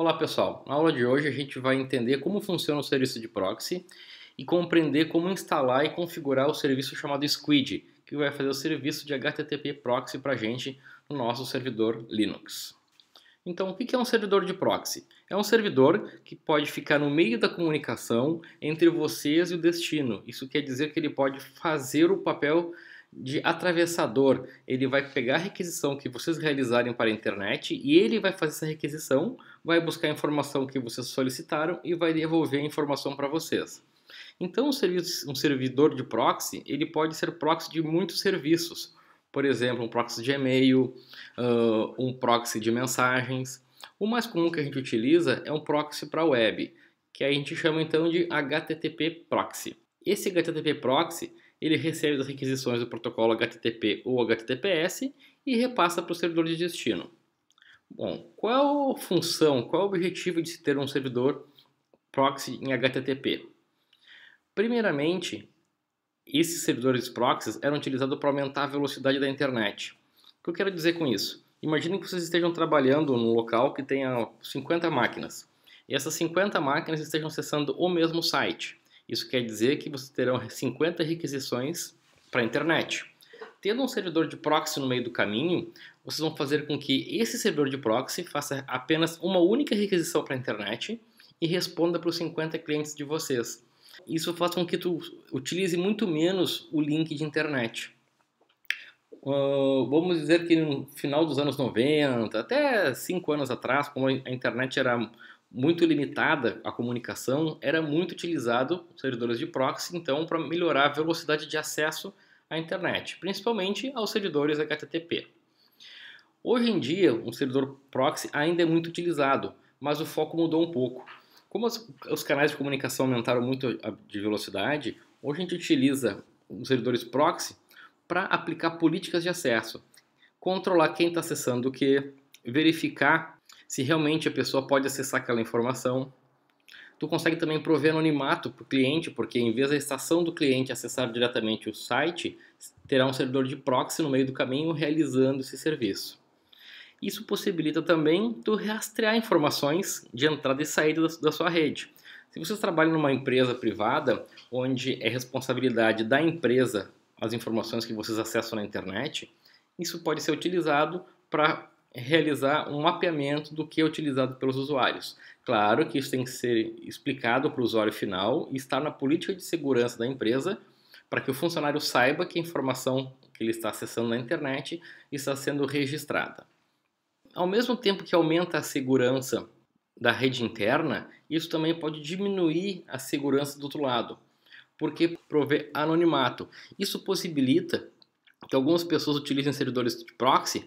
Olá pessoal, na aula de hoje a gente vai entender como funciona o serviço de proxy e compreender como instalar e configurar o serviço chamado Squid, que vai fazer o serviço de HTTP proxy para a gente no nosso servidor Linux. Então, o que é um servidor de proxy? É um servidor que pode ficar no meio da comunicação entre vocês e o destino. Isso quer dizer que ele pode fazer o papel de atravessador. Ele vai pegar a requisição que vocês realizarem para a internet e ele vai fazer essa requisição, vai buscar a informação que vocês solicitaram e vai devolver a informação para vocês. Então, um, servidor de proxy ele pode ser proxy de muitos serviços. Por exemplo, um proxy de e-mail, um proxy de mensagens. O mais comum que a gente utiliza é um proxy para web, que a gente chama então de HTTP proxy. Esse HTTP proxy ele recebe as requisições do protocolo HTTP ou HTTPS e repassa para o servidor de destino. Bom, qual a função, qual o objetivo de se ter um servidor proxy em HTTP? Primeiramente, esses servidores proxies eram utilizados para aumentar a velocidade da internet. O que eu quero dizer com isso? Imaginem que vocês estejam trabalhando num local que tenha 50 máquinas. E essas 50 máquinas estejam acessando o mesmo site. Isso quer dizer que vocês terão 50 requisições para a internet. Tendo um servidor de proxy no meio do caminho, vocês vão fazer com que esse servidor de proxy faça apenas uma única requisição para a internet e responda para os 50 clientes de vocês. Isso faz com que tu utilize muito menos o link de internet. Uh, vamos dizer que no final dos anos 90, até 5 anos atrás, como a internet era muito limitada a comunicação, era muito utilizado servidores de proxy, então, para melhorar a velocidade de acesso à internet, principalmente aos servidores HTTP. Hoje em dia, um servidor proxy ainda é muito utilizado, mas o foco mudou um pouco. Como os, canais de comunicação aumentaram muito de velocidade, hoje a gente utiliza os servidores proxy para aplicar políticas de acesso, controlar quem está acessando o que, verificar se realmente a pessoa pode acessar aquela informação. Tu consegue também prover anonimato para o cliente, porque em vez da estação do cliente acessar diretamente o site, terá um servidor de proxy no meio do caminho realizando esse serviço. Isso possibilita também tu rastrear informações de entrada e saída da sua rede. Se vocês trabalham numa empresa privada, onde é responsabilidade da empresa as informações que vocês acessam na internet, isso pode ser utilizado para realizar um mapeamento do que é utilizado pelos usuários. Claro que isso tem que ser explicado para o usuário final e estar na política de segurança da empresa para que o funcionário saiba que a informação que ele está acessando na internet está sendo registrada. Ao mesmo tempo que aumenta a segurança da rede interna, isso também pode diminuir a segurança do outro lado, porque provê anonimato. Isso possibilita que algumas pessoas utilizem servidores de proxy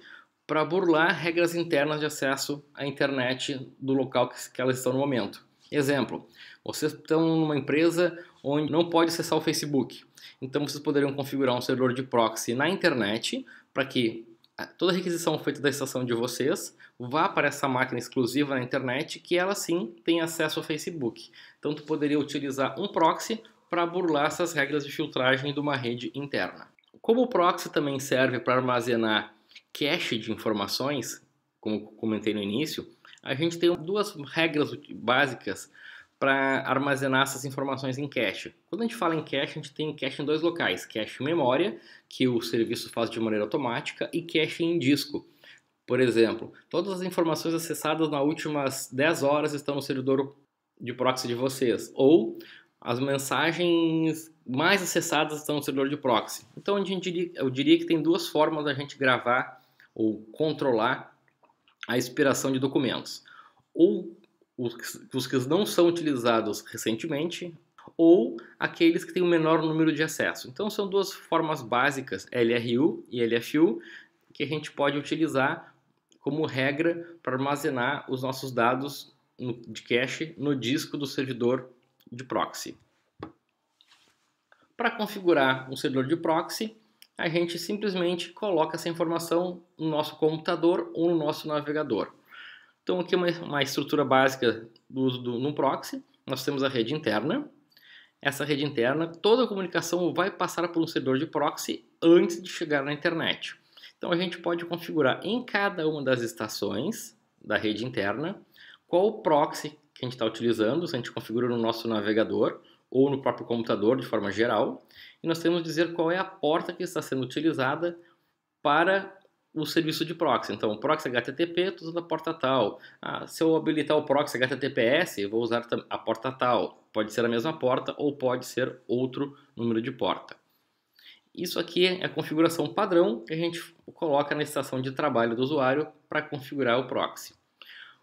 para burlar regras internas de acesso à internet do local que elas estão no momento. Exemplo, vocês estão numa empresa onde não pode acessar o Facebook. Então vocês poderiam configurar um servidor de proxy na internet para que ah, toda requisição feita da estação de vocês vá para essa máquina exclusiva na internet que ela sim tem acesso ao Facebook. Então tu poderia utilizar um proxy para burlar essas regras de filtragem de uma rede interna. Como o proxy também serve para armazenar cache de informações, como comentei no início, a gente tem duas regras básicas para armazenar essas informações em cache. Quando a gente fala em cache, a gente tem cache em dois locais: cache memória, que o serviço faz de maneira automática, e cache em disco. Por exemplo, todas as informações acessadas nas últimas 10 horas estão no servidor de proxy de vocês, ou as mensagens mais acessadas estão no servidor de proxy. Então eu diria, eu diria que tem duas formas da gente gravar ou controlar a expiração de documentos, ou os que não são utilizados recentemente, ou aqueles que têm o menor número de acesso. Então são duas formas básicas, LRU e LFU, que a gente pode utilizar como regra para armazenar os nossos dados de cache no disco do servidor de proxy. Para configurar um servidor de proxy, a gente simplesmente coloca essa informação no nosso computador ou no nosso navegador. Então aqui é uma, uma estrutura básica do uso do num proxy. Nós temos a rede interna. Essa rede interna, toda a comunicação vai passar por um servidor de proxy antes de chegar na internet. Então a gente pode configurar em cada uma das estações da rede interna qual o proxy que a gente está utilizando, se a gente configura no nosso navegador, ou no próprio computador de forma geral, e nós temos que dizer qual é a porta que está sendo utilizada para o serviço de proxy. Então, proxy HTTP, estou usando a porta tal. Ah, se eu habilitar o proxy HTTPS, vou usar a porta tal. Pode ser a mesma porta ou pode ser outro número de porta. Isso aqui é a configuração padrão que a gente coloca na estação de trabalho do usuário para configurar o proxy.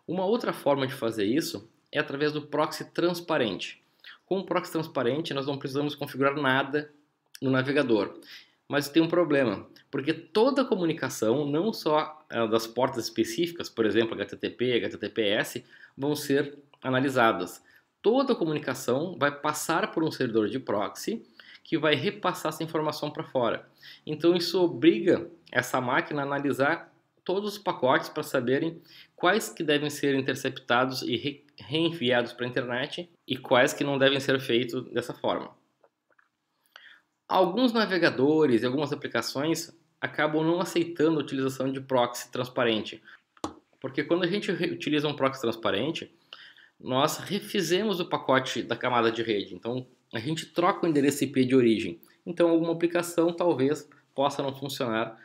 Uma outra forma de fazer isso é através do proxy transparente. Com o proxy transparente, nós não precisamos configurar nada no navegador. Mas tem um problema, porque toda comunicação, não só ah, das portas específicas, por exemplo, HTTP, HTTPS, vão ser analisadas. Toda comunicação vai passar por um servidor de proxy que vai repassar essa informação para fora. Então isso obriga essa máquina a analisar todos os pacotes para saberem quais que devem ser interceptados e reenviados para a internet e quais que não devem ser feitos dessa forma. Alguns navegadores e algumas aplicações acabam não aceitando a utilização de proxy transparente, porque quando a gente utiliza um proxy transparente, nós refizemos o pacote da camada de rede, então a gente troca o endereço IP de origem. Então alguma aplicação talvez possa não funcionar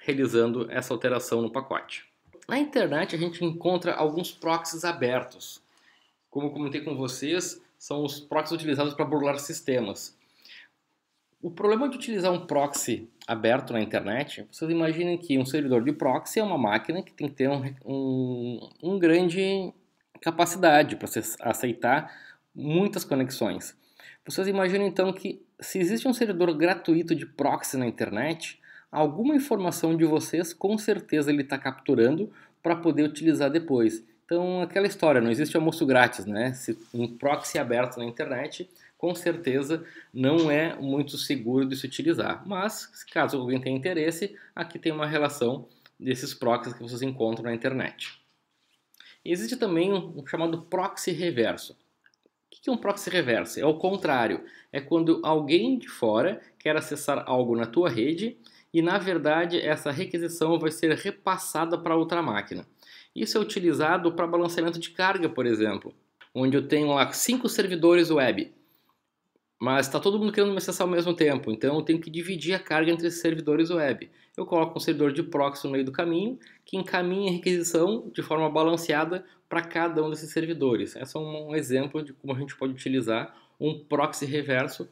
realizando essa alteração no pacote. Na internet a gente encontra alguns proxies abertos. Como comentei com vocês, são os proxies utilizados para burlar sistemas. O problema de utilizar um proxy aberto na internet, vocês imaginem que um servidor de proxy é uma máquina que tem que ter um, um, um grande capacidade para aceitar muitas conexões. Vocês imaginam então que se existe um servidor gratuito de proxy na internet, alguma informação de vocês com certeza ele está capturando para poder utilizar depois. Então, aquela história, não existe almoço grátis, né? Se um proxy aberto na internet, com certeza não é muito seguro de se utilizar. Mas, caso alguém tenha interesse, aqui tem uma relação desses proxies que vocês encontram na internet. Existe também um chamado proxy reverso. O que é um proxy reverso? É o contrário. É quando alguém de fora quer acessar algo na tua rede e, na verdade, essa requisição vai ser repassada para outra máquina. Isso é utilizado para balanceamento de carga, por exemplo, onde eu tenho lá cinco servidores web, mas está todo mundo querendo me acessar ao mesmo tempo, então eu tenho que dividir a carga entre esses servidores web. Eu coloco um servidor de proxy no meio do caminho, que encaminha a requisição de forma balanceada para cada um desses servidores. Esse é um exemplo de como a gente pode utilizar um proxy reverso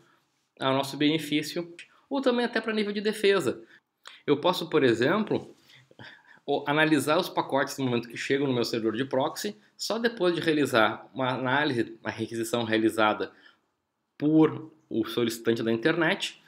a nosso benefício, ou também até para nível de defesa. Eu posso, por exemplo, analisar os pacotes no momento que chegam no meu servidor de proxy, só depois de realizar uma análise, uma requisição realizada por o solicitante da internet,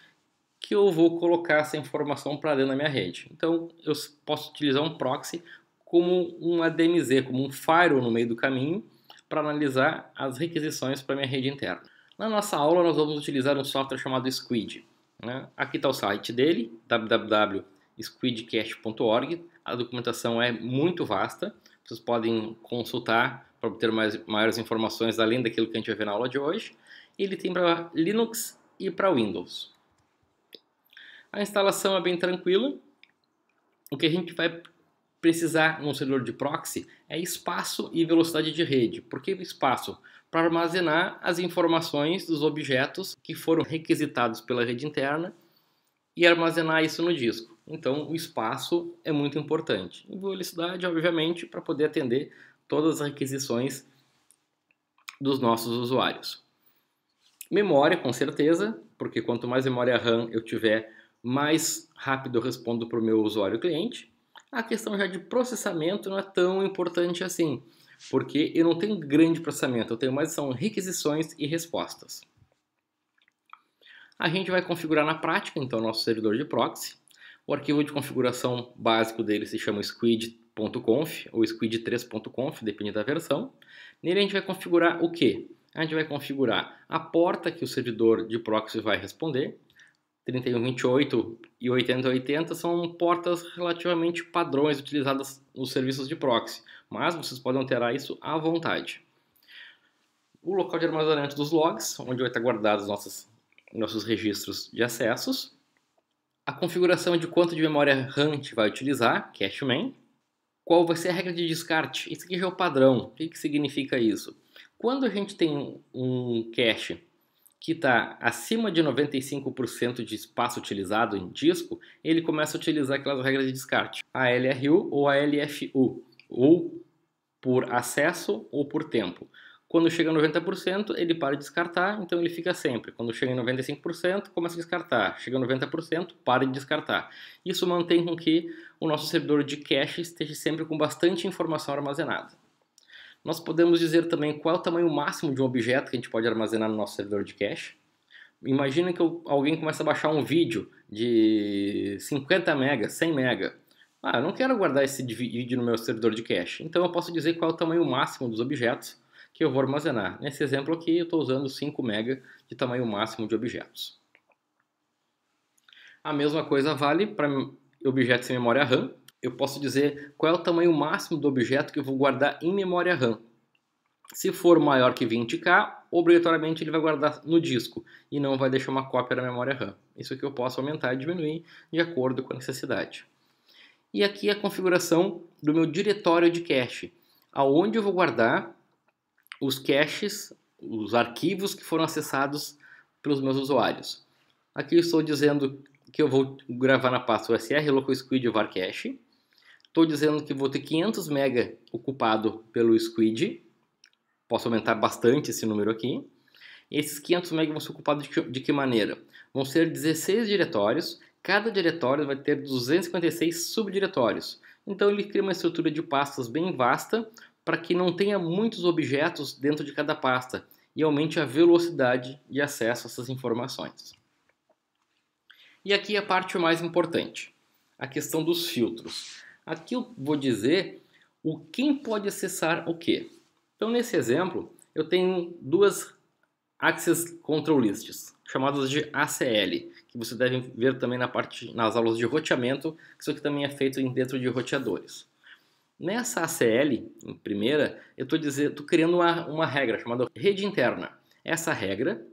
que eu vou colocar essa informação para dentro da minha rede. Então, eu posso utilizar um proxy como um ADMZ, como um firewall no meio do caminho, para analisar as requisições para minha rede interna. Na nossa aula, nós vamos utilizar um software chamado Squid. Né? Aqui está o site dele, www.squidcast.org. A documentação é muito vasta, vocês podem consultar para obter mais, maiores informações além daquilo que a gente vai ver na aula de hoje. Ele tem para Linux e para Windows. A instalação é bem tranquila. O que a gente vai precisar num servidor de proxy é espaço e velocidade de rede. Por que espaço? para armazenar as informações dos objetos que foram requisitados pela rede interna e armazenar isso no disco. Então, o espaço é muito importante. E velocidade, obviamente, para poder atender todas as requisições dos nossos usuários. Memória, com certeza, porque quanto mais memória RAM eu tiver, mais rápido eu respondo para o meu usuário cliente. A questão já de processamento não é tão importante assim porque eu não tenho grande processamento, eu tenho mais são requisições e respostas. A gente vai configurar na prática, então, nosso servidor de proxy. O arquivo de configuração básico dele se chama squid.conf ou squid3.conf, depende da versão. Nele a gente vai configurar o quê? A gente vai configurar a porta que o servidor de proxy vai responder. 3128 e 8080 são portas relativamente padrões utilizadas nos serviços de proxy mas vocês podem alterar isso à vontade. O local de armazenamento dos logs, onde vai estar guardados nossos, nossos registros de acessos. A configuração de quanto de memória RAM a gente vai utilizar, cache é main. Qual vai ser a regra de descarte? Isso aqui já é o padrão. O que, que significa isso? Quando a gente tem um cache que está acima de 95% de espaço utilizado em disco, ele começa a utilizar aquelas regras de descarte, a LRU ou a LFU, ou por acesso ou por tempo. Quando chega a 90%, ele para de descartar, então ele fica sempre. Quando chega em 95%, começa a descartar. Chega a 90%, para de descartar. Isso mantém com que o nosso servidor de cache esteja sempre com bastante informação armazenada. Nós podemos dizer também qual é o tamanho máximo de um objeto que a gente pode armazenar no nosso servidor de cache. Imagina que alguém começa a baixar um vídeo de 50 MB, 100 MB. Ah, eu não quero guardar esse divide no meu servidor de cache. Então eu posso dizer qual é o tamanho máximo dos objetos que eu vou armazenar. Nesse exemplo aqui eu estou usando 5 MB de tamanho máximo de objetos. A mesma coisa vale para objetos em memória RAM. Eu posso dizer qual é o tamanho máximo do objeto que eu vou guardar em memória RAM. Se for maior que 20K, obrigatoriamente ele vai guardar no disco e não vai deixar uma cópia da memória RAM. Isso aqui eu posso aumentar e diminuir de acordo com a necessidade e aqui a configuração do meu diretório de cache, aonde eu vou guardar os caches, os arquivos que foram acessados pelos meus usuários. Aqui eu estou dizendo que eu vou gravar na pasta USR local squid var cache. Estou dizendo que vou ter 500 MB ocupado pelo squid. Posso aumentar bastante esse número aqui. esses 500 MB vão ser ocupados de que maneira? Vão ser 16 diretórios Cada diretório vai ter 256 subdiretórios, então ele cria uma estrutura de pastas bem vasta para que não tenha muitos objetos dentro de cada pasta e aumente a velocidade de acesso a essas informações. E aqui é a parte mais importante, a questão dos filtros. Aqui eu vou dizer o quem pode acessar o que. Então nesse exemplo eu tenho duas Access Control Lists, chamadas de ACL que você deve ver também na parte, nas aulas de roteamento, que isso aqui também é feito dentro de roteadores. Nessa ACL, em primeira, eu estou criando uma, uma regra chamada rede interna. Essa regra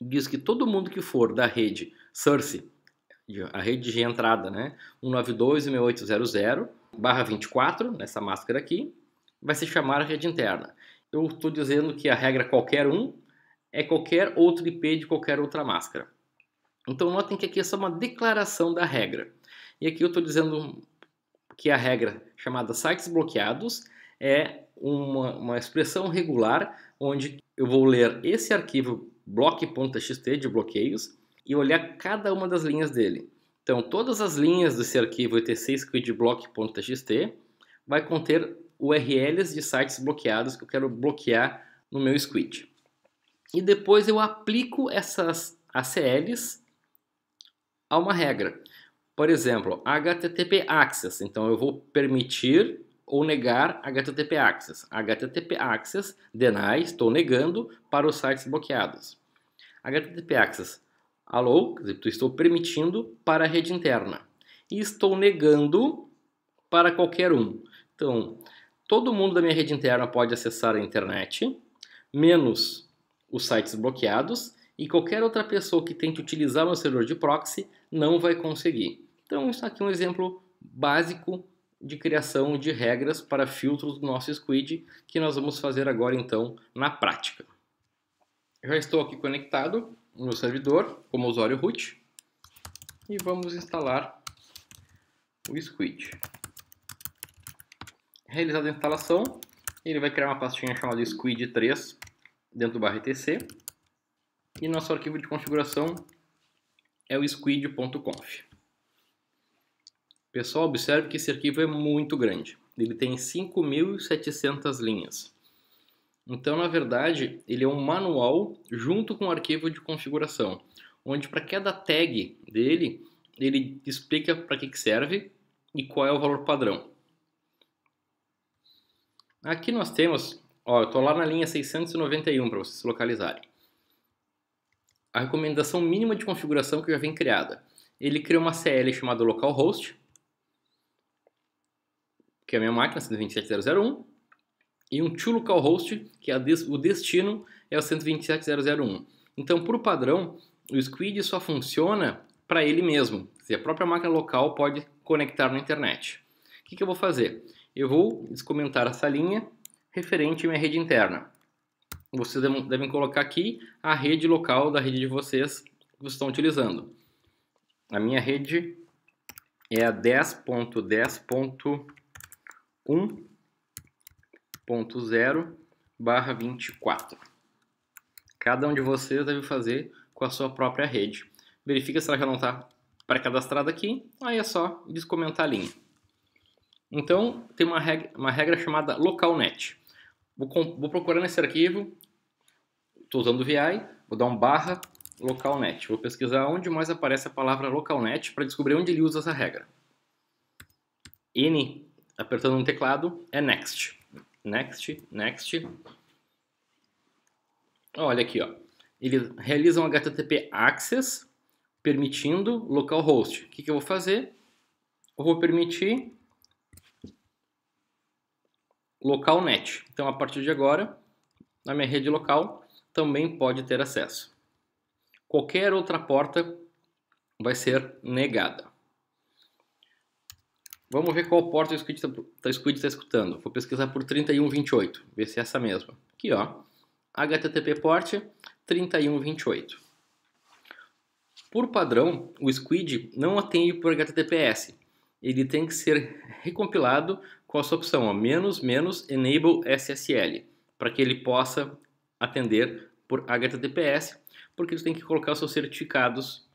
diz que todo mundo que for da rede source, a rede de entrada, né, 24, nessa máscara aqui, vai se chamar rede interna. Eu estou dizendo que a regra qualquer um é qualquer outro IP de qualquer outra máscara. Então notem que aqui é só uma declaração da regra. E aqui eu estou dizendo que a regra chamada sites bloqueados é uma, uma expressão regular onde eu vou ler esse arquivo block.txt de bloqueios e olhar cada uma das linhas dele. Então, todas as linhas desse arquivo etc vai conter URLs de sites bloqueados que eu quero bloquear no meu squid. E depois eu aplico essas ACLs a uma regra. Por exemplo, HTTP Access. Então eu vou permitir ou negar HTTP Access. HTTP Access, deny, estou negando para os sites bloqueados. HTTP Access, allow, estou permitindo para a rede interna. E estou negando para qualquer um. Então, todo mundo da minha rede interna pode acessar a internet, menos os sites bloqueados e qualquer outra pessoa que tente utilizar o meu servidor de proxy não vai conseguir. Então, isso aqui é um exemplo básico de criação de regras para filtros do nosso Squid, que nós vamos fazer agora então na prática. Eu já estou aqui conectado no servidor como usuário root e vamos instalar o Squid. Realizada a instalação, ele vai criar uma pastinha chamada Squid3 dentro do barra etc e nosso arquivo de configuração é o squid.conf. Pessoal, observe que esse arquivo é muito grande. Ele tem 5.700 linhas. Então, na verdade, ele é um manual junto com o arquivo de configuração, onde para cada tag dele, ele explica para que, que serve e qual é o valor padrão. Aqui nós temos, ó, eu estou lá na linha 691 para vocês se localizarem a recomendação mínima de configuração que já vem criada. Ele cria uma CL chamada localhost, que é a minha máquina, 127.0.01, e um to localhost, que é o destino é o 127.0.01. Então, por padrão, o Squid só funciona para ele mesmo. a própria máquina local pode conectar na internet. O que, que eu vou fazer? Eu vou descomentar essa linha referente à minha rede interna vocês devem colocar aqui a rede local da rede de vocês que vocês estão utilizando. A minha rede é a 10.10.1.0 barra 24. Cada um de vocês deve fazer com a sua própria rede. Verifica se ela já não está pré-cadastrada aqui, aí é só descomentar a linha. Então, tem uma regra, uma regra chamada localnet. Vou, vou procurar nesse arquivo, estou usando o VI, vou dar um barra localnet. Vou pesquisar onde mais aparece a palavra localnet para descobrir onde ele usa essa regra. N, apertando no teclado, é next. Next, next. Olha aqui, ó. Ele realiza um HTTP access permitindo localhost. O que, que eu vou fazer? Eu vou permitir local net. Então, a partir de agora, na minha rede local também pode ter acesso. Qualquer outra porta vai ser negada. Vamos ver qual porta o Squid está tá, tá escutando. Vou pesquisar por 3128, ver se é essa mesma. Aqui, ó. HTTP port 3128. Por padrão, o Squid não atende por HTTPS. Ele tem que ser recompilado com essa opção, ó, menos, menos, enable SSL, para que ele possa atender por HTTPS, porque você tem que colocar os seus certificados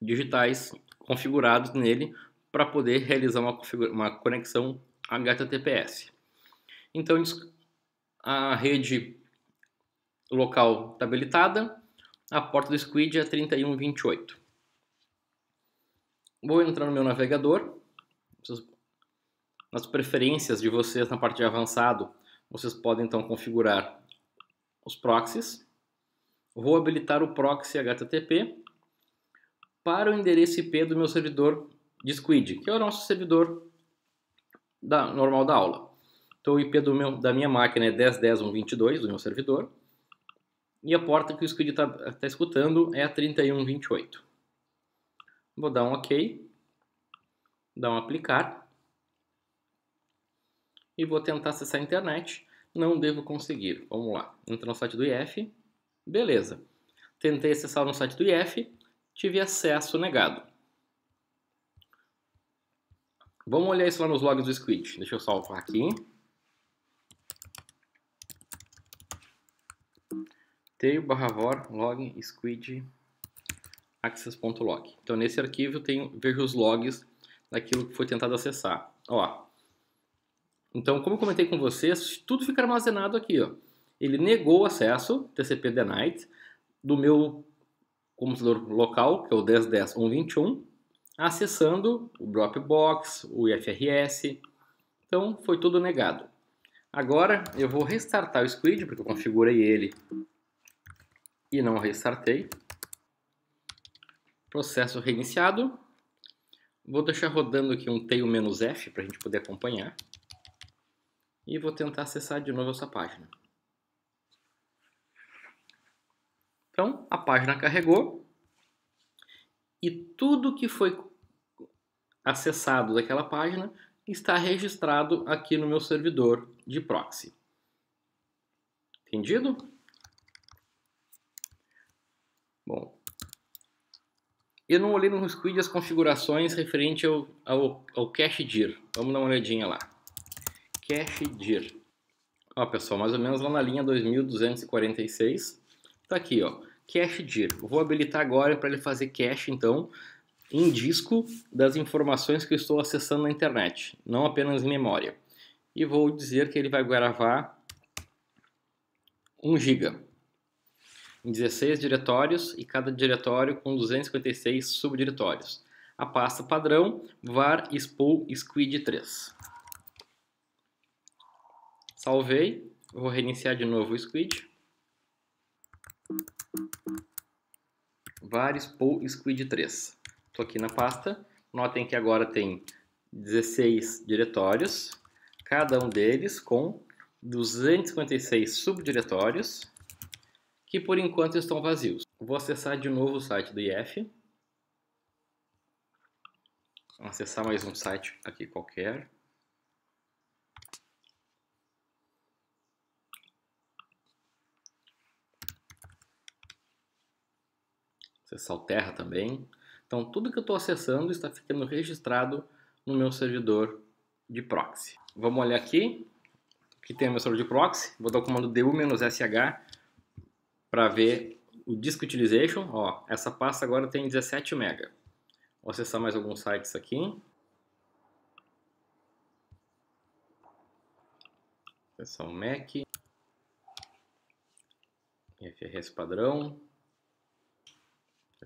digitais configurados nele para poder realizar uma, uma conexão HTTPS. Então a rede local está habilitada, a porta do Squid é 3128. Vou entrar no meu navegador, vocês nas preferências de vocês na parte de avançado, vocês podem então configurar os proxies. Vou habilitar o proxy HTTP para o endereço IP do meu servidor de Squid, que é o nosso servidor da, normal da aula. Então o IP meu, da minha máquina é 10.10.1.22 do meu servidor e a porta que o Squid está tá escutando é a 3128. Vou dar um OK, dar um aplicar e vou tentar acessar a internet. Não devo conseguir. Vamos lá. Entra no site do IF. Beleza. Tentei acessar no site do IF. Tive acesso negado. Vamos olhar isso lá nos logs do Squid. Deixa eu salvar aqui. tail barra var log squid access.log. Então nesse arquivo eu tenho, vejo os logs daquilo que foi tentado acessar. Ó, então, como eu comentei com vocês, tudo fica armazenado aqui. Ó. Ele negou o acesso TCP denied do meu computador local, que é o 10.10.121, acessando o Dropbox, o IFRS. Então, foi tudo negado. Agora, eu vou restartar o Squid, porque eu configurei ele e não restartei. Processo reiniciado. Vou deixar rodando aqui um tail-f para a gente poder acompanhar e vou tentar acessar de novo essa página. Então, a página carregou e tudo que foi acessado daquela página está registrado aqui no meu servidor de proxy. Entendido? Bom, eu não olhei no Squid as configurações referente ao, ao, ao cache dir. Vamos dar uma olhadinha lá. Cache DIR. Ó, pessoal, mais ou menos lá na linha 2246, tá aqui, ó, Cache DIR. vou habilitar agora para ele fazer cache, então, em disco das informações que eu estou acessando na internet, não apenas em memória. E vou dizer que ele vai gravar 1 GB em 16 diretórios e cada diretório com 256 subdiretórios. A pasta padrão var spool squid 3. Salvei, vou reiniciar de novo o squid. vários spool squid 3. Estou aqui na pasta. Notem que agora tem 16 diretórios, cada um deles com 256 subdiretórios, que por enquanto estão vazios. Vou acessar de novo o site do IF. Vou acessar mais um site aqui qualquer. acessar o Terra também. Então tudo que eu estou acessando está ficando registrado no meu servidor de proxy. Vamos olhar aqui, que tem meu servidor de proxy, vou dar o comando du-sh para ver o disk utilization, ó, essa pasta agora tem 17 MB. Vou acessar mais alguns sites aqui. Acessar o Mac. FRS padrão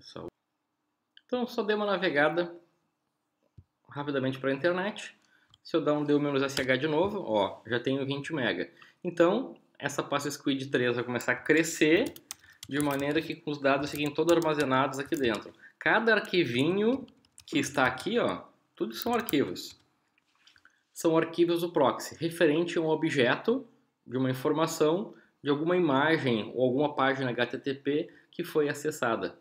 pessoal. Então, só dei uma navegada rapidamente para a internet. Se eu dar um deu-sh de novo, ó, já tenho 20 mega. Então, essa pasta Squid 3 vai começar a crescer de maneira que os dados fiquem todos armazenados aqui dentro. Cada arquivinho que está aqui, ó, tudo são arquivos. São arquivos do proxy, referente a um objeto de uma informação, de alguma imagem ou alguma página HTTP que foi acessada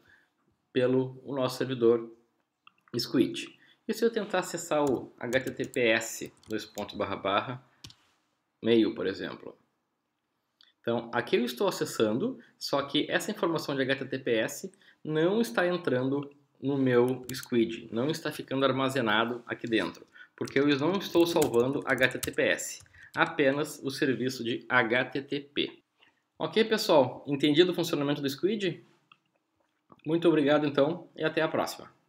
pelo o nosso servidor Squid. E se eu tentar acessar o https dois pontos barra barra mail, por exemplo? Então, aqui eu estou acessando, só que essa informação de https não está entrando no meu Squid, não está ficando armazenado aqui dentro, porque eu não estou salvando https, apenas o serviço de http. Ok, pessoal? Entendido o funcionamento do Squid? Muito obrigado então e até a próxima.